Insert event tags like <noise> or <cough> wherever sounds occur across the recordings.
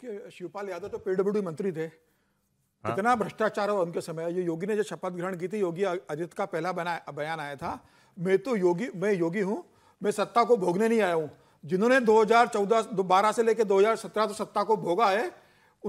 देखिए शिवपाल यादव तो पीडब्ल्यू मंत्री थे हाँ? कितना भ्रष्टाचार हुआ उनके समय ये योगी ने जो शपथ ग्रहण की थी योगी अजित का पहला बयान आया था मैं तो योगी मैं योगी हूँ मैं सत्ता को भोगने नहीं आया हूँ जिन्होंने 2014 हजार से लेकर 2017 तो सत्ता को भोगा है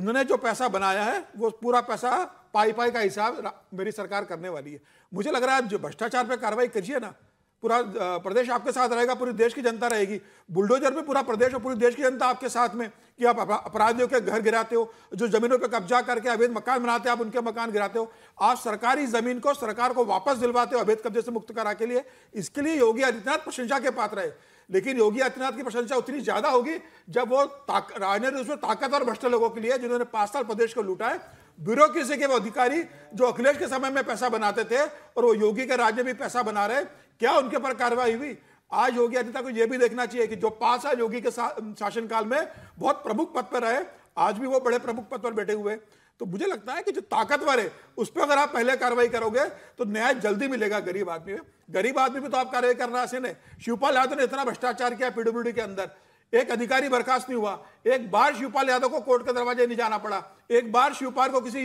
उन्होंने जो पैसा बनाया है वो पूरा पैसा पाई पाई का हिसाब मेरी सरकार करने वाली है मुझे लग रहा है जो भ्रष्टाचार पे कार्रवाई करिए ना पूरा प्रदेश आपके साथ रहेगा पूरी देश की जनता रहेगी बुलडोजर पे पूरा प्रदेश और पूरी देश की जनता आपके साथ में कि आप अपराधियों के घर गिराते हो जो जमीनों पे कब्जा करके अवैध मकान बनाते हो आप उनके मकान गिराते हो आप सरकारी जमीन को सरकार को वापस दिलवाते हो अवैध कब्जे से मुक्त करा के लिए इसके लिए योगी आदित्यनाथ प्रशंसा के पात्र है लेकिन योगी आदित्यनाथ की प्रशंसा उतनी ज्यादा होगी जब वो राजनीति उसमें ताकत और भ्रष्ट लोगों के लिए जिन्होंने पांच साल प्रदेश को लूटा है ब्यूरोक्रेसी के वो अधिकारी जो अखिलेश के समय में पैसा बनाते थे और वो योगी के राज्य में पैसा बना रहे क्या उनके पर कार्रवाई हुई आज योगी आदित्य को यह भी देखना चाहिए कि जो पांच साल योगी के शासनकाल में बहुत प्रमुख पद पर रहे आज भी वो बड़े प्रमुख पद पर बैठे हुए तो मुझे लगता है कि जो ताकतवर है उस पर अगर आप पहले कार्रवाई करोगे तो न्याय जल्दी मिलेगा गरीब आदमी में गरीब आदमी में तो आप कार्रवाई करना आसान है शिवपाल यादव ने इतना भ्रष्टाचार किया पीडब्ल्यूडी के अंदर एक अधिकारी बर्खास्त नहीं हुआ एक बार शिवपाल यादव को कोर्ट के दरवाजे नहीं जाना पड़ा एक बार शिवपाल को किसी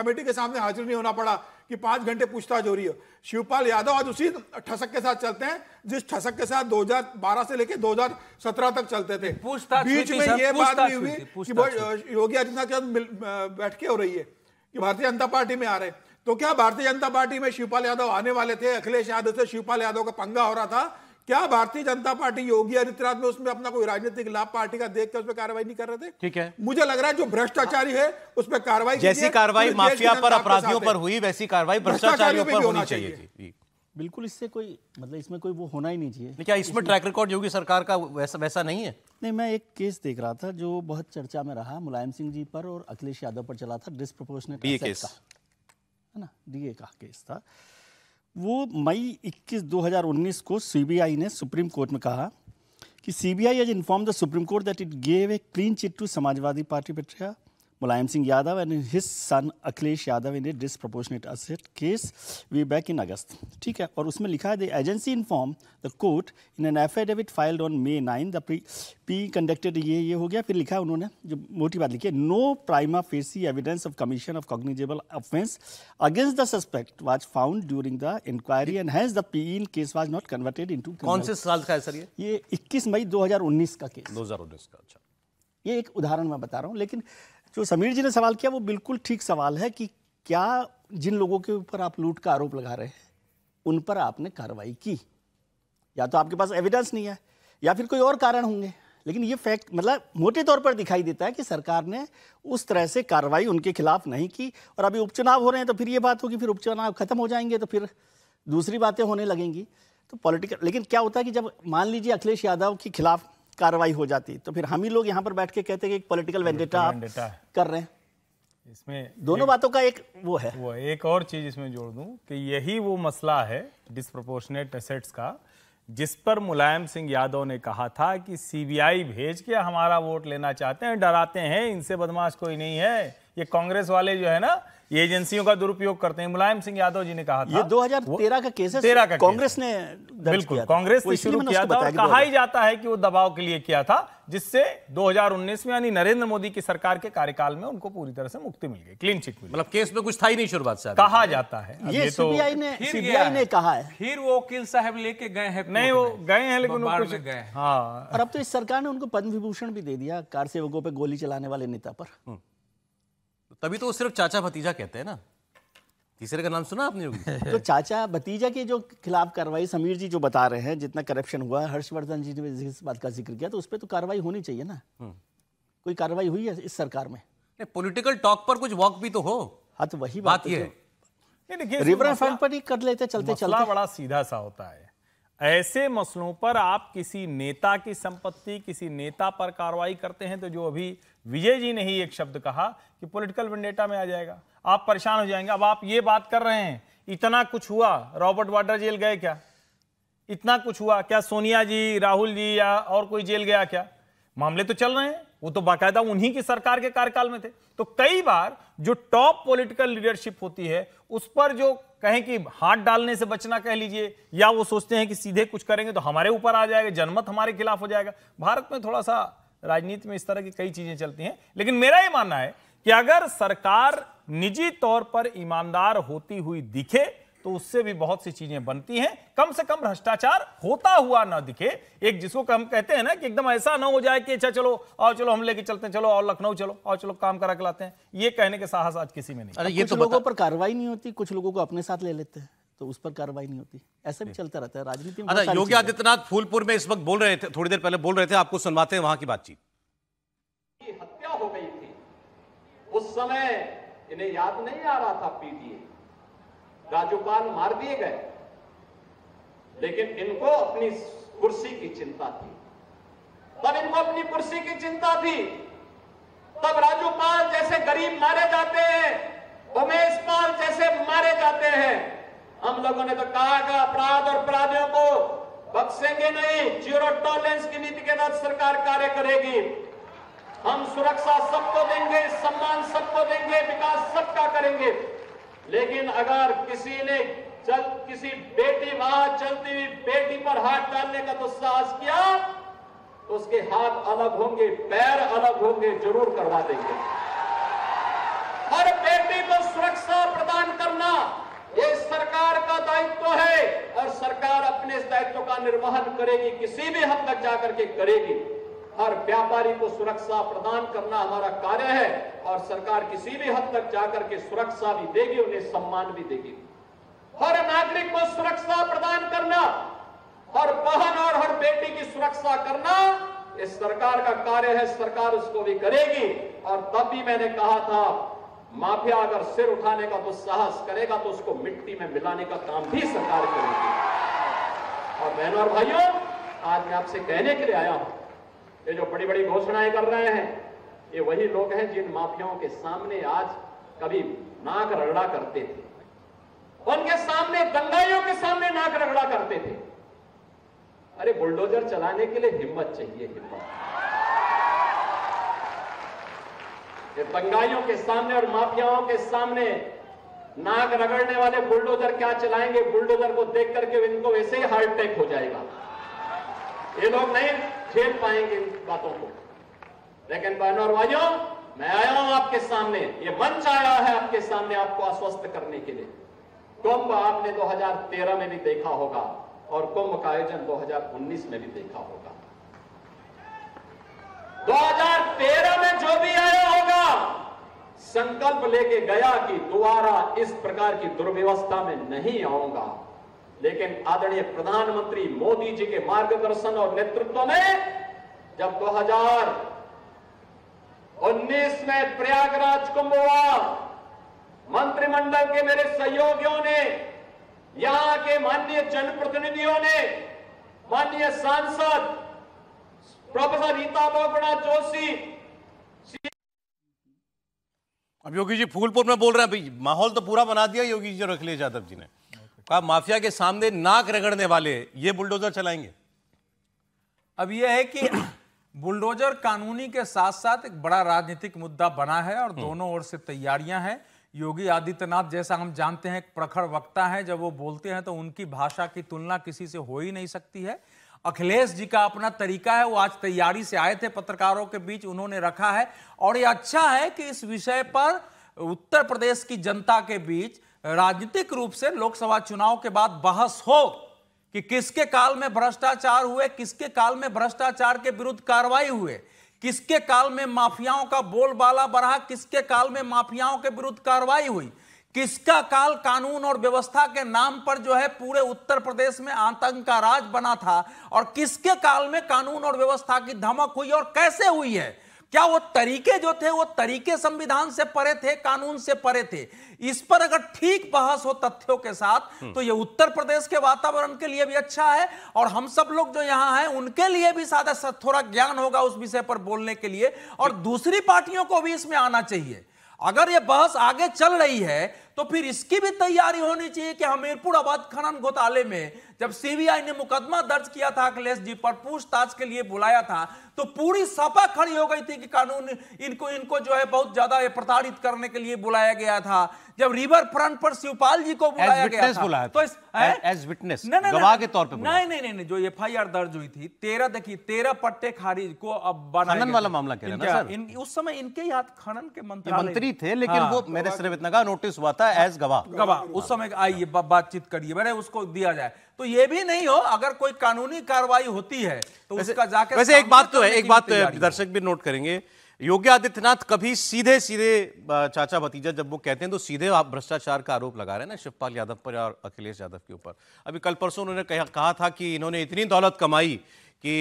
कमेटी के सामने हाजिर नहीं होना पड़ा कि पांच घंटे पूछताछ हो रही है शिवपाल यादव आज उसी ठसक के साथ चलते हैं जिस ठसक के साथ 2012 से लेकर 2017 तक चलते थे पूछताछ बीच में ये बात नहीं हुई कि योगी आदित्यनाथ के साथ बैठके हो रही है कि भारतीय जनता पार्टी में आ रहे तो क्या भारतीय जनता पार्टी में शिवपाल यादव आने वाले थे अखिलेश यादव से शिवपाल यादव का पंगा हो रहा था क्या भारतीय जनता पार्टी योगी आदित्यनाथ में उसमें अपना कोई राजनीतिक लाभ पार्टी का देख के उसमें कार्रवाई नहीं कर रहे थे ठीक है मुझे लग रहा है जो भ्रष्टाचारी है उसमें कार्रवाई जैसी कार्रवाई माफिया पर अपराधियों पर हुई वैसी कार्रवाई भ्रष्टाचारियों पर होनी चाहिए बिल्कुल इससे कोई मतलब इसमें कोई वो होना ही नहीं चाहिए क्या इसमें ट्रैक रिकॉर्ड योगी सरकार का वैसा वैसा नहीं है नहीं मैं एक केस देख रहा था जो बहुत चर्चा में रहा मुलायम सिंह जी पर और अखिलेश यादव पर चला था डिस्प्रोपोर्शनल केस का है ना डीए का केस था वो मई 21 2019 को सीबीआई ने सुप्रीम कोर्ट में कहा कि CBI has informed the supreme court that it gave a clean chit to Samajwadi Party patriarch Mulayam Singh Yadav and his son Akhilesh Yadav in a disproportionate asset case way back in August ठीक है और उसमें लिखा है the agency informed the court in an affidavit filed on May nine the pre P conducted ये ये हो गया फिर लिखा है उन्होंने जो मोटी बात लिखी है no prima facie evidence of commission of cognizable offence against the suspect was found during the inquiry and has the P in case was not converted into कौन से साल का है सर ये ये 21 मई 2019 का केस 2019 का अच्छा ये एक उदाहरण मैं बता रहा हूँ लेकिन जो समीर जी ने सवाल किया वो बिल्कुल ठीक सवाल है कि क्या जिन लोगों के ऊपर आप लूट का आरोप लगा रहे हैं उन पर आपने कार्रवाई की या तो आपके पास एविडेंस नहीं है या फिर कोई और कारण होंगे लेकिन ये फैक्ट मतलब मोटे तौर पर दिखाई देता है कि सरकार ने उस तरह से कार्रवाई उनके खिलाफ नहीं की और अभी उपचुनाव हो रहे हैं तो फिर ये बात होगी फिर उपचुनाव खत्म हो जाएंगे तो फिर दूसरी बातें होने लगेंगी तो पॉलिटिकल लेकिन क्या होता है कि जब मान लीजिए अखिलेश यादव के खिलाफ कार्रवाई हो जाती तो फिर हम ही लोग यहाँ पर बैठ के कहते हैं कि पॉलिटिकल वेंडेटा आप कर रहे हैं इसमें दोनों एक, बातों का एक वो है वो एक और चीज इसमें जोड़ दूं कि यही वो मसला है डिस्प्रोपोर्शनेट एसेट्स का जिस पर मुलायम सिंह यादव ने कहा था कि सीबीआई भेज के हमारा वोट लेना चाहते हैं डराते हैं इनसे बदमाश कोई नहीं है ये कांग्रेस वाले जो है ना ये एजेंसियों का दुरुपयोग करते हैं मुलायम सिंह यादव जी ने कहा था ये 2013 का केस है तेरह का कांग्रेस ने बिल्कुल कांग्रेस ने शुरू किया था और कहा ही जाता है कि वो दबाव के लिए किया था जिससे 2019 में यानी नरेंद्र मोदी की सरकार के कार्यकाल में उनको पूरी तरह से मुक्ति मिल गई क्लीन चिट मतलब केस में कुछ था ही नहीं शुरुआत से कहा जाता है ये तो सीबीआई ने सीबीआई ने कहा है फिर वो वकील साहब लेके गए हैं नहीं वो गए हैं लेकिन वो कुछ गए हाँ और अब तो इस सरकार ने उनको पद्म विभूषण भी दे दिया कार सेवकों पर गोली चलाने वाले नेता पर हम्म। तभी तो वो सिर्फ चाचा भतीजा कहते हैं ना तीसरे का नाम सुना आपने योगी <laughs> तो चाचा भतीजा के जो खिलाफ कार्रवाई समीर जी जो बता रहे हैं जितना करप्शन हुआ हर्षवर्धन जी ने इस बात का जिक्र किया तो उस पर तो कार्रवाई होनी चाहिए ना हम्म। कोई कार्रवाई हुई है इस सरकार में पॉलिटिकल टॉक पर कुछ वॉक भी तो हो हाँ तो वही बात, बात ये है रिवर फ्रंट पर ही कर लेते चलते चलते बड़ा सीधा सा होता है ऐसे मसलों पर आप किसी नेता की संपत्ति किसी नेता पर कार्रवाई करते हैं तो जो अभी विजय जी ने ही एक शब्द कहा कि पॉलिटिकल विंडेटा में आ जाएगा आप परेशान हो जाएंगे अब आप ये बात कर रहे हैं इतना कुछ हुआ रॉबर्ट वाड्रा जेल गए क्या इतना कुछ हुआ क्या सोनिया जी राहुल जी या और कोई जेल गया क्या मामले तो चल रहे हैं वो तो बाकायदा उन्हीं की सरकार के कार्यकाल में थे तो कई बार जो टॉप पॉलिटिकल लीडरशिप होती है उस पर जो कहें कि हाथ डालने से बचना कह लीजिए या वो सोचते हैं कि सीधे कुछ करेंगे तो हमारे ऊपर आ जाएगा जनमत हमारे खिलाफ हो जाएगा भारत में थोड़ा सा राजनीति में इस तरह की कई चीजें चलती हैं लेकिन मेरा ये मानना है कि अगर सरकार निजी तौर पर ईमानदार होती हुई दिखे तो उससे भी बहुत सी चीजें बनती हैं कम से कम भ्रष्टाचार होता हुआ ना दिखे एक जिसको हम कहते हैं ना कि एकदम ऐसा ना हो जाए कि अच्छा चलो और चलो हम लेके चलते हैं चलो और लखनऊ चलो और चलो काम करा के लाते हैं ये कहने के साहस आज किसी में नहीं अरे ये तो लोगों पर कार्रवाई नहीं होती कुछ लोगों को अपने साथ ले लेते हैं तो उस पर कार्रवाई नहीं होती ऐसा भी चलता रहता है राजनीति में अच्छा, योगी आदित्यनाथ फूलपुर में इस वक्त बोल रहे थे थोड़ी देर पहले बोल रहे थे आपको सुनवाते हैं वहां की बातचीत हत्या हो गई थी उस समय इन्हें याद नहीं आ रहा था पीटीए राज्यपाल मार दिए गए लेकिन इनको अपनी कुर्सी की चिंता थी तब इनको अपनी कुर्सी की चिंता थी तब राजूपाल जैसे गरीब मारे जाते हैं उमेश पाल जैसे मारे जाते हैं हम लोगों ने तो कहा कि अपराध और अपराधियों को बख्सेंगे नहीं जीरो टॉलरेंस की नीति के तहत सरकार कार्य करेगी हम सुरक्षा सबको देंगे सम्मान सबको देंगे विकास सबका करेंगे लेकिन अगर किसी ने चल किसी बेटी वहां चलती हुई बेटी पर हाथ डालने का दुस्साहस तो किया तो उसके हाथ अलग होंगे पैर अलग होंगे जरूर करवा देंगे हर बेटी को सुरक्षा प्रदान करना ये सरकार का दायित्व तो है और सरकार अपने इस दायित्व तो का निर्वहन करेगी किसी भी हद तक जाकर के करेगी हर व्यापारी को सुरक्षा प्रदान करना हमारा कार्य है और सरकार किसी भी हद तक जाकर के सुरक्षा भी देगी उन्हें सम्मान भी देगी हर नागरिक को सुरक्षा प्रदान करना हर बहन और हर बेटी की सुरक्षा करना इस सरकार का कार्य है सरकार उसको भी करेगी और तब भी मैंने कहा था माफिया अगर सिर उठाने का तो साहस करेगा तो उसको मिट्टी में मिलाने का काम भी सरकार करेगी और बहनों और भाइयों आज मैं आपसे कहने के लिए आया हूं ये जो बड़ी बड़ी घोषणाएं कर रहे हैं ये वही लोग हैं जिन माफियाओं के सामने आज कभी नाक रगड़ा करते थे उनके सामने दंगाइयों के सामने नाक रगड़ा करते थे अरे बुलडोजर चलाने के लिए हिम्मत चाहिए हिम्मत ये दंगाइयों के सामने और माफियाओं के सामने नाक रगड़ने वाले बुलडोजर क्या चलाएंगे बुलडोजर को देख करके इनको वैसे ही हार्ट अटैक हो जाएगा ये लोग नहीं झेल पाएंगे इन बातों को लेकिन बहनों और भाइयों मैं आया हूं आपके सामने ये मंच आया है आपके सामने आपको आश्वस्त करने के लिए कुंभ आपने 2013 में भी देखा होगा और कुंभ का आयोजन 2019 में भी देखा होगा 2013 में जो भी आया होगा संकल्प लेके गया कि दोबारा इस प्रकार की दुर्व्यवस्था में नहीं आऊंगा लेकिन आदरणीय प्रधानमंत्री मोदी जी के मार्गदर्शन और नेतृत्व में जब 2019 में प्रयागराज कुंभ हुआ मंत्रिमंडल के मेरे सहयोगियों ने यहां के माननीय जनप्रतिनिधियों ने माननीय सांसद प्रोफेसर रीता बोपड़ा जोशी अब योगी जी फूलपुर में बोल रहे हैं भाई माहौल तो पूरा बना दिया योगी जी और अखिलेश यादव जी ने कहा माफिया के सामने नाक रगड़ने वाले ये बुलडोजर चलाएंगे अब यह है कि <clears throat> बुलडोजर कानूनी के साथ साथ एक बड़ा राजनीतिक मुद्दा बना है और हम्म। दोनों ओर से तैयारियां हैं योगी आदित्यनाथ जैसा हम जानते हैं एक प्रखर वक्ता है जब वो बोलते हैं तो उनकी भाषा की तुलना किसी से हो ही नहीं सकती है अखिलेश जी का अपना तरीका है वो आज तैयारी से आए थे पत्रकारों के बीच उन्होंने रखा है और ये अच्छा है कि इस विषय पर उत्तर प्रदेश की जनता के बीच राजनीतिक रूप से लोकसभा चुनाव के बाद बहस हो कि किसके काल में भ्रष्टाचार हुए किसके काल में भ्रष्टाचार के विरुद्ध कार्रवाई हुए किसके काल में माफियाओं का बोलबाला बढ़ा किसके काल में माफियाओं के विरुद्ध कार्रवाई हुई किसका काल कानून और व्यवस्था के नाम पर जो है पूरे उत्तर प्रदेश में आतंक का राज बना था और किसके काल में कानून और व्यवस्था की धमक हुई और कैसे हुई है क्या वो तरीके जो थे वो तरीके संविधान से परे थे कानून से परे थे इस पर अगर ठीक बहस हो तथ्यों के साथ हम्म। तो ये उत्तर प्रदेश के वातावरण के लिए भी अच्छा है और हम सब लोग जो यहां हैं उनके लिए भी सादा थोड़ा ज्ञान होगा उस विषय पर बोलने के लिए और दूसरी पार्टियों को भी इसमें आना चाहिए अगर ये बहस आगे चल रही है तो फिर इसकी भी तैयारी होनी चाहिए कि हमीरपुर अवध खनन घोटाले में जब सीबीआई ने मुकदमा दर्ज किया था अखिलेश जी पर पूछताछ के लिए बुलाया था तो पूरी सपा खड़ी हो गई थी कि कानून इनको इनको जो है बहुत ज्यादा प्रताड़ित करने के लिए बुलाया गया था जब रिवर फ्रंट पर शिवपाल जी को बुलाया गया था, बुलाया तो एज विटनेस गवाह के तौर पे नहीं नहीं नहीं जो आर दर्ज हुई थी तेरह देखिए तेरह पट्टे खारिज को अब खनन वाला मामला उस समय इनके हाथ खनन के मंत्री थे लेकिन हाँ। वो मेरे सिर्फ इतना नोटिस हुआ था है एज गवाह गवाह उस समय आइए बातचीत करिए मैंने उसको दिया जाए तो ये भी नहीं हो अगर कोई कानूनी कार्रवाई होती है तो वैसे, उसका जाकर वैसे एक बात तो है एक बात तो है दर्शक भी नोट करेंगे योगी आदित्यनाथ कभी सीधे सीधे चाचा भतीजा जब वो कहते हैं तो सीधे आप भ्रष्टाचार का आरोप लगा रहे हैं ना शिवपाल यादव पर और अखिलेश यादव के ऊपर अभी कल परसों उन्होंने कहा था कि इन्होंने इतनी दौलत कमाई कि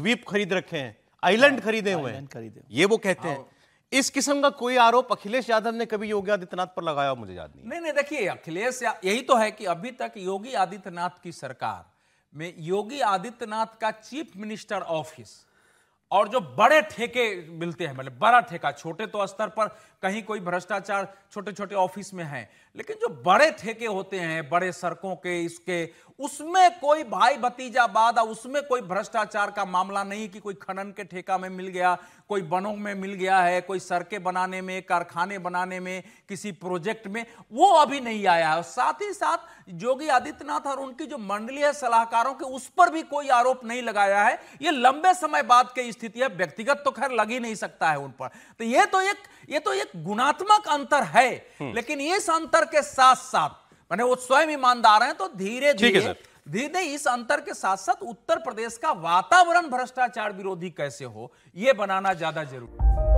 द्वीप खरीद रखे हैं आइलैंड हाँ, खरीदे हुए हैं ये वो कहते हैं इस किस्म का कोई आरोप अखिलेश यादव ने कभी योगी आदित्यनाथ पर लगाया मुझे याद नहीं नहीं नहीं देखिए अखिलेश यही तो है कि अभी तक योगी आदित्यनाथ की सरकार में योगी आदित्यनाथ का चीफ मिनिस्टर ऑफिस और जो बड़े ठेके मिलते हैं मतलब बड़ा ठेका छोटे तो स्तर पर कहीं कोई भ्रष्टाचार छोटे छोटे ऑफिस में है लेकिन जो बड़े ठेके होते हैं बड़े सड़कों के इसके उसमें कोई भाई भतीजा बाद उसमें कोई भ्रष्टाचार का मामला नहीं कि कोई खनन के ठेका में मिल गया कोई बनों में मिल गया है कोई सड़कें बनाने में कारखाने बनाने में किसी प्रोजेक्ट में वो अभी नहीं आया है साथ ही साथ योगी आदित्यनाथ और उनकी जो मंडलीय सलाहकारों के उस पर भी कोई आरोप नहीं लगाया है ये लंबे समय बाद के इस स्थिति है व्यक्तिगत तो खैर लग ही नहीं सकता है उन पर तो ये तो एक ये तो एक गुणात्मक अंतर है हम्म। लेकिन इस अंतर के साथ साथ मैंने वो स्वयं ईमानदार हैं तो धीरे धीरे धीरे इस अंतर के साथ साथ उत्तर प्रदेश का वातावरण भ्रष्टाचार विरोधी कैसे हो यह बनाना ज्यादा जरूरी